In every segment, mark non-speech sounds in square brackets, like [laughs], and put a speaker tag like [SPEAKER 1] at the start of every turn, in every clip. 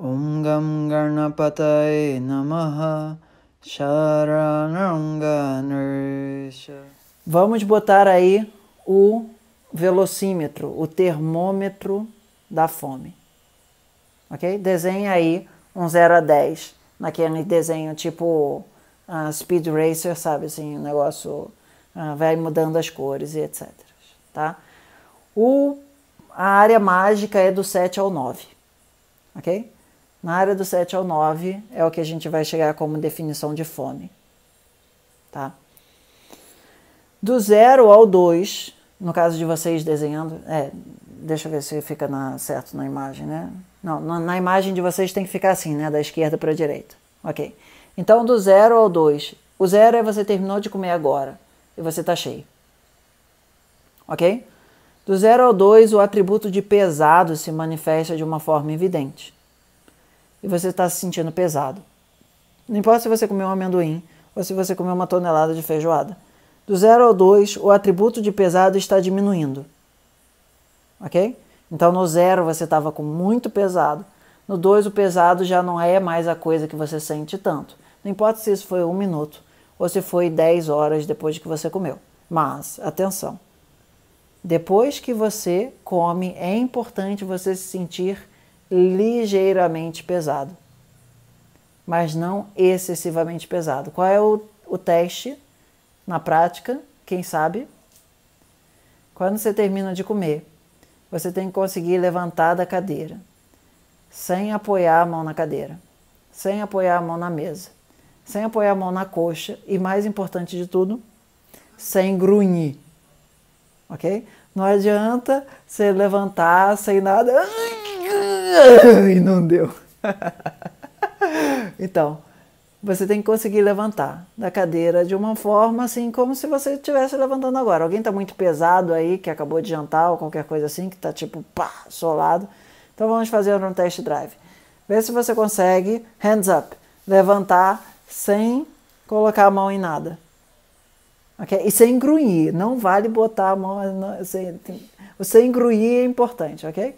[SPEAKER 1] Om Gam Garnapataye Namaha Sharananganersha Vamos botar aí o velocímetro, o termômetro da fome. Ok? Desenha aí um 0 a 10, naquele desenho tipo uh, Speed Racer, sabe assim, o negócio uh, vai mudando as cores e etc. Tá? O, a área mágica é do 7 ao 9. Ok? Na área do 7 ao 9 é o que a gente vai chegar como definição de fome. Tá? Do 0 ao 2, no caso de vocês desenhando, é, deixa eu ver se fica na, certo na imagem, né? Não, na, na imagem de vocês tem que ficar assim, né? Da esquerda para a direita. Ok. Então, do 0 ao 2, o 0 é você terminou de comer agora e você está cheio. Ok? Do 0 ao 2, o atributo de pesado se manifesta de uma forma evidente e você está se sentindo pesado. Não importa se você comeu um amendoim ou se você comeu uma tonelada de feijoada. Do 0 ao 2, o atributo de pesado está diminuindo. Ok? Então no 0 você estava com muito pesado, no 2 o pesado já não é mais a coisa que você sente tanto. Não importa se isso foi um minuto ou se foi 10 horas depois que você comeu. Mas, atenção, depois que você come, é importante você se sentir ligeiramente pesado, mas não excessivamente pesado. Qual é o, o teste na prática? Quem sabe? Quando você termina de comer, você tem que conseguir levantar da cadeira, sem apoiar a mão na cadeira, sem apoiar a mão na mesa, sem apoiar a mão na coxa e, mais importante de tudo, sem grunhir. Ok? Não adianta você levantar sem nada. Ai! e não deu. [laughs] então, você tem que conseguir levantar da cadeira de uma forma assim como se você estivesse levantando agora. Alguém está muito pesado aí, que acabou de jantar ou qualquer coisa assim, que está tipo pá, solado. Então vamos fazer um test drive. Vê se você consegue, hands up, levantar sem colocar a mão em nada. Okay? E sem grunhir, não vale botar a mão. Sem, sem grunhir é importante, ok?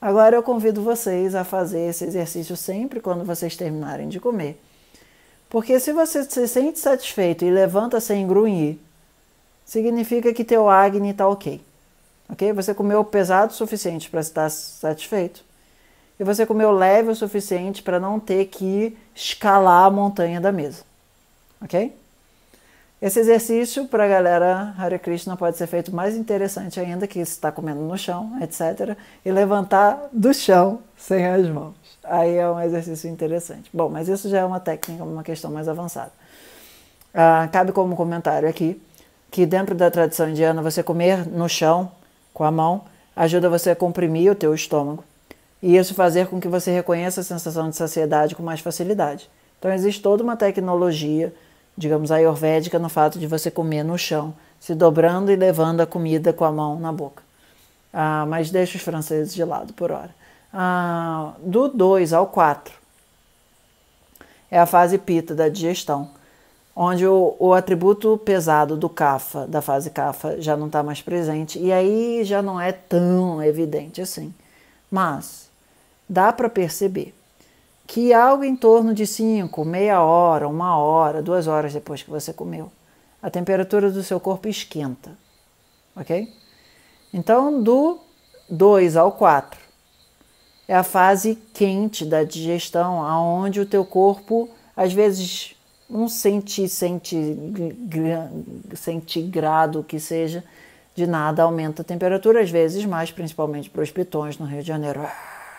[SPEAKER 1] Agora eu convido vocês a fazer esse exercício sempre quando vocês terminarem de comer. Porque se você se sente satisfeito e levanta sem grunhir, significa que teu Agni está ok. Ok? Você comeu pesado o suficiente para estar satisfeito. E você comeu leve o suficiente para não ter que escalar a montanha da mesa. Ok? Esse exercício para a galera Hare Krishna pode ser feito mais interessante ainda, que está comendo no chão, etc. E levantar do chão sem as mãos. Aí é um exercício interessante. Bom, mas isso já é uma técnica, uma questão mais avançada. Ah, cabe como comentário aqui que dentro da tradição indiana você comer no chão com a mão ajuda você a comprimir o teu estômago e isso fazer com que você reconheça a sensação de saciedade com mais facilidade. Então existe toda uma tecnologia digamos, ayurvédica no fato de você comer no chão, se dobrando e levando a comida com a mão na boca. Ah, mas deixa os franceses de lado por hora. Ah, do 2 ao 4 é a fase pita da digestão, onde o, o atributo pesado do cafa da fase kafa, já não está mais presente e aí já não é tão evidente assim. Mas dá para perceber que algo em torno de 5, meia hora, uma hora, duas horas depois que você comeu, a temperatura do seu corpo esquenta, ok? Então, do 2 ao 4 é a fase quente da digestão, aonde o teu corpo, às vezes, um centi, centi, centigrado que seja, de nada aumenta a temperatura, às vezes mais, principalmente para os pitões no Rio de Janeiro.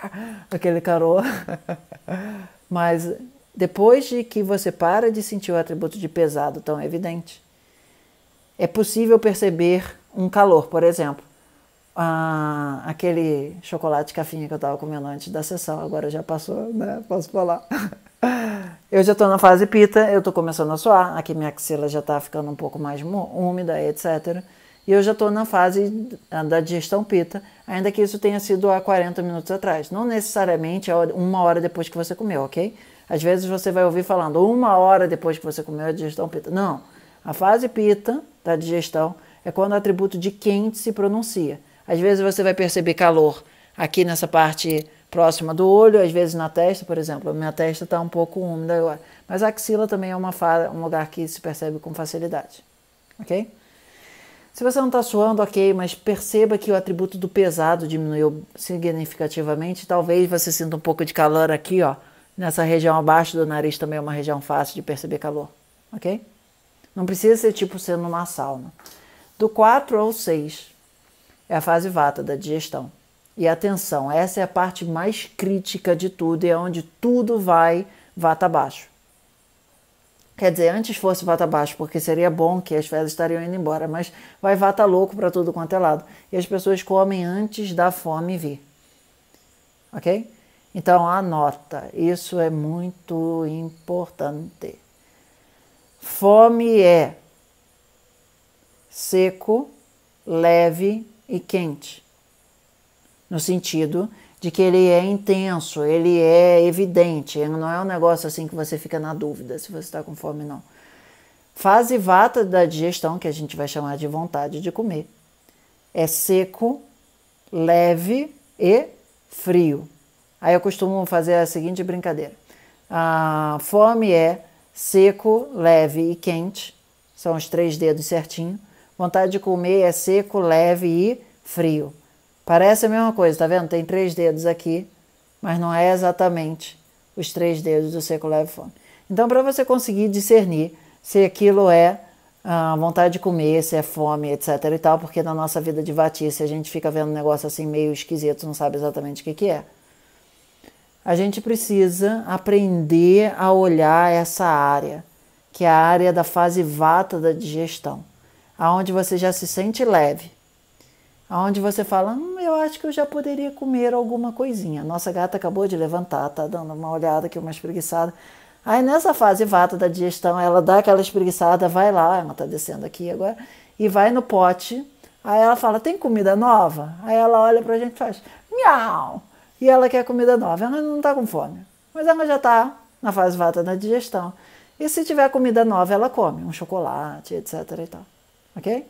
[SPEAKER 1] [laughs] aquele calor. [laughs] Mas depois de que você para de sentir o atributo de pesado tão evidente, é possível perceber um calor, por exemplo. Ah, aquele chocolate cafinha que eu estava comendo antes da sessão, agora já passou, né? Posso falar. [laughs] Eu já estou na fase pita, eu estou começando a suar, aqui minha axila já está ficando um pouco mais úmida, etc. E eu já estou na fase da digestão pita, ainda que isso tenha sido há 40 minutos atrás. Não necessariamente é uma hora depois que você comeu, ok? Às vezes você vai ouvir falando uma hora depois que você comeu a digestão pita. Não. A fase pita da digestão é quando o atributo de quente se pronuncia. Às vezes você vai perceber calor aqui nessa parte próxima do olho, às vezes na testa, por exemplo. Minha testa está um pouco úmida agora. Mas a axila também é uma, um lugar que se percebe com facilidade. Ok? Se você não está suando, ok, mas perceba que o atributo do pesado diminuiu significativamente. Talvez você sinta um pouco de calor aqui, ó. Nessa região abaixo do nariz também é uma região fácil de perceber calor, ok? Não precisa ser tipo sendo uma sauna. Do 4 ao 6 é a fase vata da digestão. E atenção, essa é a parte mais crítica de tudo e é onde tudo vai vata abaixo. Quer dizer, antes fosse vata baixo, porque seria bom que as fezes estariam indo embora, mas vai vata louco para tudo quanto é lado. E as pessoas comem antes da fome vir. Ok? Então, anota. Isso é muito importante. Fome é seco, leve e quente. No sentido de que ele é intenso, ele é evidente, ele não é um negócio assim que você fica na dúvida se você está com fome não. Fase vata da digestão, que a gente vai chamar de vontade de comer. É seco, leve e frio. Aí eu costumo fazer a seguinte brincadeira: a fome é seco, leve e quente, são os três dedos certinho. Vontade de comer é seco, leve e frio. Parece a mesma coisa, tá vendo? Tem três dedos aqui, mas não é exatamente os três dedos do seco fome. Então, para você conseguir discernir se aquilo é ah, vontade de comer, se é fome, etc e tal, porque na nossa vida de vatice a gente fica vendo um negócio assim meio esquisito, não sabe exatamente o que, que é. A gente precisa aprender a olhar essa área, que é a área da fase vata da digestão, aonde você já se sente leve onde você fala, hum, eu acho que eu já poderia comer alguma coisinha. Nossa gata acabou de levantar, tá dando uma olhada aqui, uma espreguiçada. Aí nessa fase vata da digestão, ela dá aquela espreguiçada, vai lá, ela ah, tá descendo aqui agora, e vai no pote. Aí ela fala, tem comida nova? Aí ela olha pra gente e faz, miau! E ela quer comida nova, ela não tá com fome. Mas ela já tá na fase vata da digestão. E se tiver comida nova, ela come, um chocolate, etc e tal. Ok?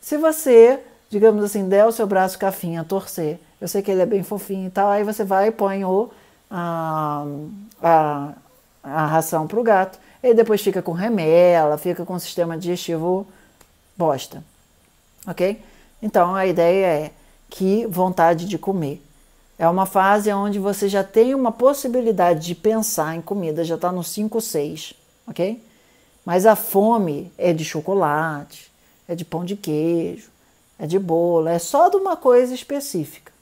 [SPEAKER 1] Se você digamos assim, der o seu braço cafinha a torcer, eu sei que ele é bem fofinho e tal, aí você vai e põe o, a, a, a ração para o gato. Ele depois fica com remela, fica com o sistema digestivo bosta. Ok? Então a ideia é que vontade de comer. É uma fase onde você já tem uma possibilidade de pensar em comida, já está no 5, 6, ok? Mas a fome é de chocolate, é de pão de queijo, é de bolo, é só de uma coisa específica.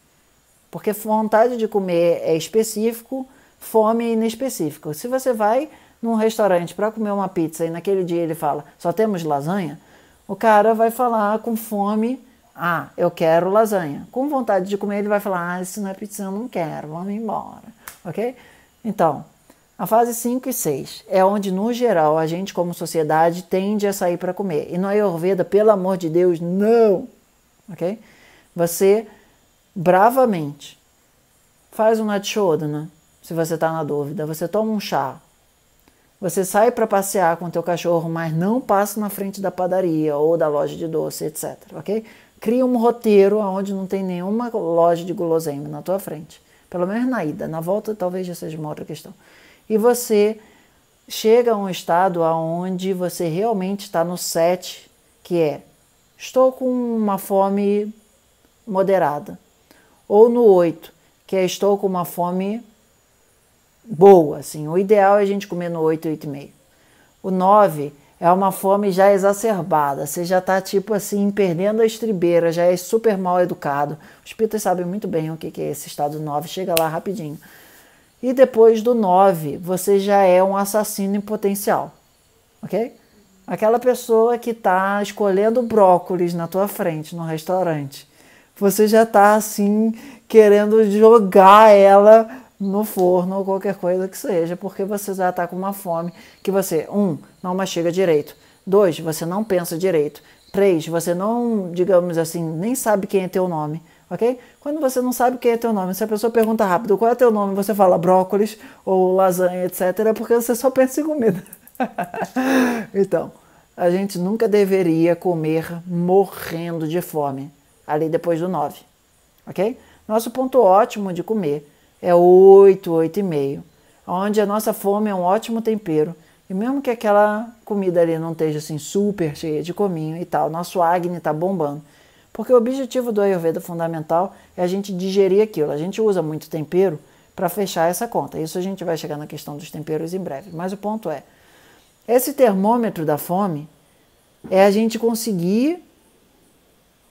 [SPEAKER 1] Porque vontade de comer é específico, fome é inespecífico. Se você vai num restaurante para comer uma pizza e naquele dia ele fala só temos lasanha, o cara vai falar com fome, ah, eu quero lasanha. Com vontade de comer, ele vai falar, ah, isso não é pizza, eu não quero, vamos embora. Ok? Então, a fase 5 e 6 é onde, no geral, a gente, como sociedade, tende a sair para comer. E no Ayurveda, pelo amor de Deus, não! ok? Você bravamente faz um né? se você está na dúvida, você toma um chá, você sai para passear com o teu cachorro, mas não passa na frente da padaria ou da loja de doce, etc, ok? Cria um roteiro onde não tem nenhuma loja de guloseima na tua frente. Pelo menos na ida, na volta talvez já seja uma outra questão. E você chega a um estado aonde você realmente está no set, que é estou com uma fome moderada. Ou no 8, que é estou com uma fome boa, assim. O ideal é a gente comer no 8, 8 e meio. O 9 é uma fome já exacerbada, você já está tipo assim, perdendo a estribeira, já é super mal educado. Os pitas sabem muito bem o que é esse estado 9, chega lá rapidinho. E depois do 9, você já é um assassino em potencial, ok? Aquela pessoa que está escolhendo brócolis na tua frente, no restaurante. Você já está assim, querendo jogar ela no forno ou qualquer coisa que seja, porque você já está com uma fome que você, um, não mastiga direito. Dois, você não pensa direito. Três, você não, digamos assim, nem sabe quem é teu nome, ok? Quando você não sabe quem é teu nome, se a pessoa pergunta rápido qual é teu nome, você fala brócolis ou lasanha, etc., porque você só pensa em comida. [laughs] então, a gente nunca deveria comer morrendo de fome, ali depois do 9, ok? Nosso ponto ótimo de comer é 8, 8 e meio, onde a nossa fome é um ótimo tempero, e mesmo que aquela comida ali não esteja assim super cheia de cominho e tal, nosso Agni está bombando. Porque o objetivo do Ayurveda fundamental é a gente digerir aquilo. A gente usa muito tempero para fechar essa conta. Isso a gente vai chegar na questão dos temperos em breve. Mas o ponto é, esse termômetro da fome é a gente conseguir,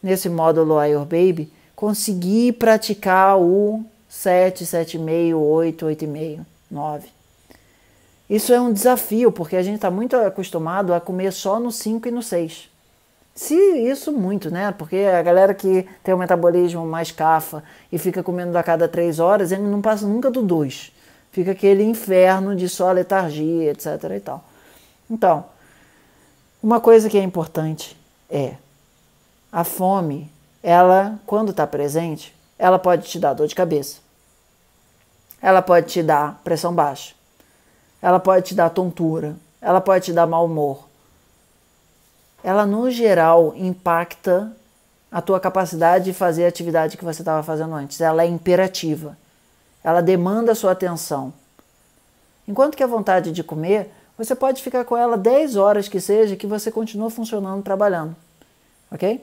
[SPEAKER 1] nesse módulo I Your Baby, conseguir praticar o 7, 7,5, 8, 8,5, 9. Isso é um desafio, porque a gente está muito acostumado a comer só no 5 e no 6. Se isso muito, né? Porque a galera que tem o metabolismo mais cafa e fica comendo a cada 3 horas, ele não passa nunca do 2. Fica aquele inferno de só letargia, etc e tal. Então, uma coisa que é importante é a fome, ela, quando está presente, ela pode te dar dor de cabeça. Ela pode te dar pressão baixa. Ela pode te dar tontura. Ela pode te dar mau humor. Ela, no geral, impacta a tua capacidade de fazer a atividade que você estava fazendo antes. Ela é imperativa. Ela demanda a sua atenção. Enquanto que a vontade de comer você pode ficar com ela 10 horas que seja, que você continua funcionando, trabalhando. Ok?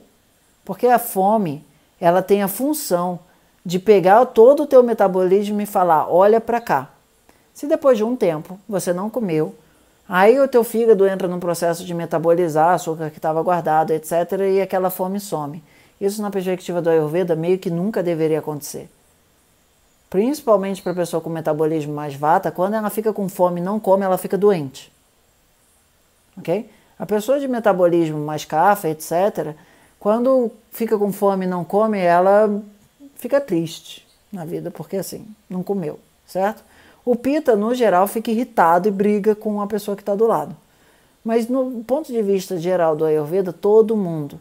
[SPEAKER 1] Porque a fome, ela tem a função de pegar todo o teu metabolismo e falar, olha para cá. Se depois de um tempo você não comeu, aí o teu fígado entra num processo de metabolizar açúcar que estava guardado, etc, e aquela fome some. Isso na perspectiva do Ayurveda meio que nunca deveria acontecer principalmente para a pessoa com metabolismo mais vata, quando ela fica com fome e não come, ela fica doente. Ok? A pessoa de metabolismo mais cafa, etc., quando fica com fome e não come, ela fica triste na vida, porque assim, não comeu, certo? O pita, no geral, fica irritado e briga com a pessoa que está do lado. Mas no ponto de vista geral do Ayurveda, todo mundo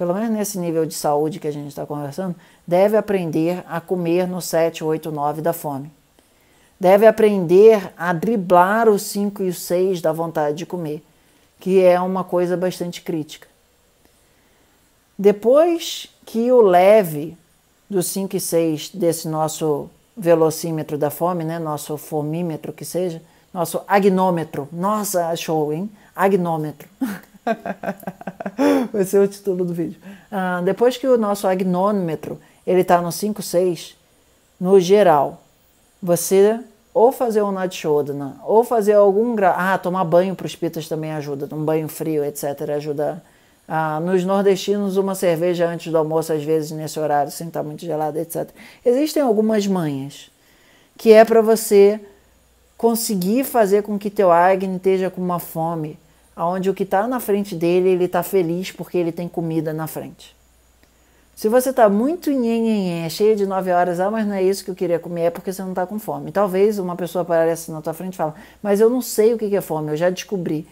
[SPEAKER 1] pelo menos nesse nível de saúde que a gente está conversando, deve aprender a comer no 7, 8, 9 da fome. Deve aprender a driblar os 5 e os 6 da vontade de comer, que é uma coisa bastante crítica. Depois que o leve dos 5 e 6 desse nosso velocímetro da fome, né, nosso fomímetro que seja, nosso agnômetro, nossa, show, hein? Agnômetro. [laughs] [laughs] Vai ser o título do vídeo. Ah, depois que o nosso agnômetro ele está no 5,6, no geral, você ou fazer um Nadishodana, ou fazer algum grau. Ah, tomar banho para os pitas também ajuda, um banho frio, etc. ajuda. Ah, nos nordestinos, uma cerveja antes do almoço, às vezes nesse horário, sem estar tá muito gelada, etc. Existem algumas manhas que é para você conseguir fazer com que teu Agni esteja com uma fome onde o que está na frente dele, ele está feliz porque ele tem comida na frente. Se você está muito nhenhenhé, cheio de 9 horas, ah, mas não é isso que eu queria comer, é porque você não está com fome. Talvez uma pessoa apareça na tua frente e fale: mas eu não sei o que é fome, eu já descobri.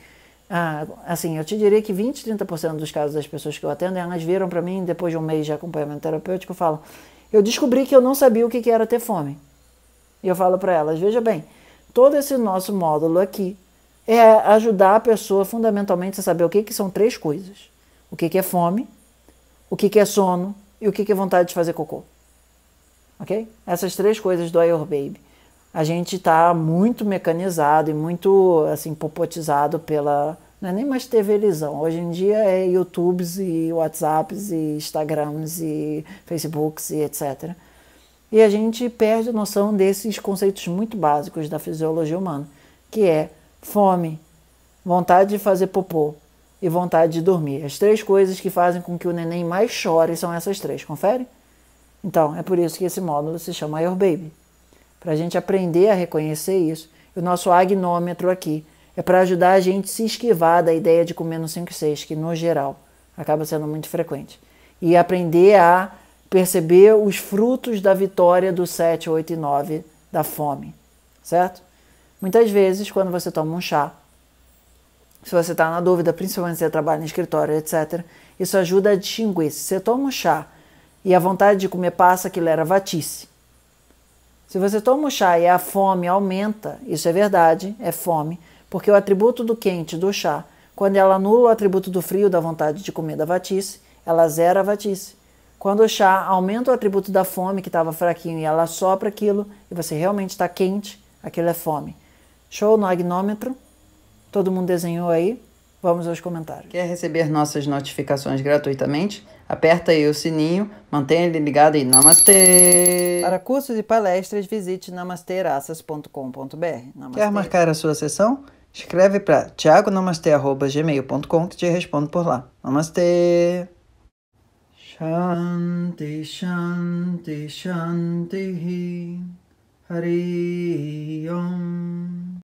[SPEAKER 1] Ah, assim, eu te diria que 20, 30% dos casos das pessoas que eu atendo, elas viram para mim, depois de um mês de acompanhamento terapêutico, falam, eu descobri que eu não sabia o que era ter fome. E eu falo para elas, veja bem, todo esse nosso módulo aqui é ajudar a pessoa fundamentalmente a saber o que, que são três coisas: o que, que é fome, o que, que é sono e o que, que é vontade de fazer cocô. Ok? Essas três coisas do Ayor Baby. A gente está muito mecanizado e muito assim popotizado pela. Não é nem mais televisão. Hoje em dia é YouTubes e WhatsApps e Instagrams e Facebooks e etc. E a gente perde a noção desses conceitos muito básicos da fisiologia humana, que é fome, vontade de fazer popô e vontade de dormir. As três coisas que fazem com que o neném mais chore são essas três, confere? Então, é por isso que esse módulo se chama Your Baby. Para a gente aprender a reconhecer isso, o nosso agnômetro aqui é para ajudar a gente a se esquivar da ideia de comer no 5 e 6, que no geral acaba sendo muito frequente. E aprender a perceber os frutos da vitória do 7, 8 e 9 da fome, certo? Muitas vezes, quando você toma um chá, se você está na dúvida, principalmente se você trabalha no escritório, etc., isso ajuda a distinguir. Se você toma um chá e a vontade de comer passa, aquilo era vatice. Se você toma um chá e a fome aumenta, isso é verdade, é fome, porque o atributo do quente do chá, quando ela anula o atributo do frio da vontade de comer da vatice, ela zera a vatice. Quando o chá aumenta o atributo da fome, que estava fraquinho, e ela sopra aquilo, e você realmente está quente, aquilo é fome. Show no agnômetro. Todo mundo desenhou aí. Vamos aos comentários. Quer receber nossas notificações gratuitamente? Aperta aí o sininho, mantenha ele ligado e namastê! Para cursos e palestras, visite namasterassas.com.br. Quer marcar a sua sessão? Escreve para tiagonamastê.gmail.com que te respondo por lá. Namastê! Shanti, Shanti, Shanti, Hari Om.